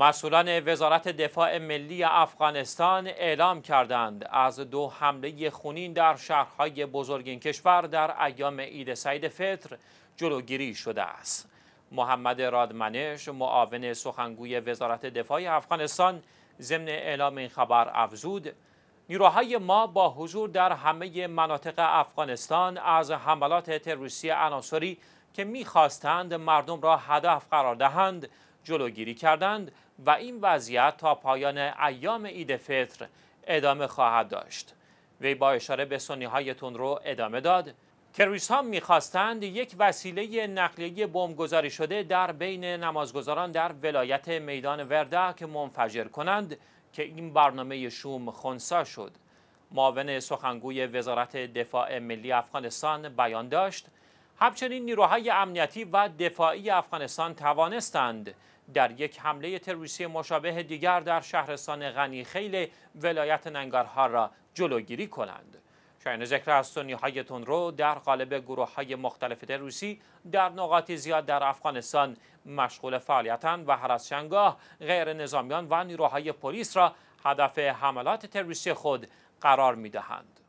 مسئولان وزارت دفاع ملی افغانستان اعلام کردند از دو حمله خونین در شهرهای بزرگ این کشور در ایام عید سعید فطر جلوگیری شده است. محمد رادمنش معاون سخنگوی وزارت دفاع افغانستان ضمن اعلام این خبر افزود نیروهای ما با حضور در همه مناطق افغانستان از حملات تروریستی عناصری که میخواستند مردم را هدف قرار دهند جلوگیری کردند و این وضعیت تا پایان ایام عید فطر ادامه خواهد داشت وی با اشاره به سنی های ادامه داد کریس ها میخواستند یک وسیله نقلیه بمبگذاری شده در بین نمازگذاران در ولایت میدان که منفجر کنند که این برنامه شوم خونسا شد معاون سخنگوی وزارت دفاع ملی افغانستان بیان داشت همچنین نیروهای امنیتی و دفاعی افغانستان توانستند در یک حمله تروریستی مشابه دیگر در شهرستان غنی خیل ولایت ننگارهار را جلوگیری کنند. شاین ذکر از سنیهای تندرو در قالب گروه های مختلف تروریستی در نقاط زیاد در افغانستان مشغول فعالیتند و هر از غیر نظامیان و نیروهای پلیس را هدف حملات تروریستی خود قرار می دهند.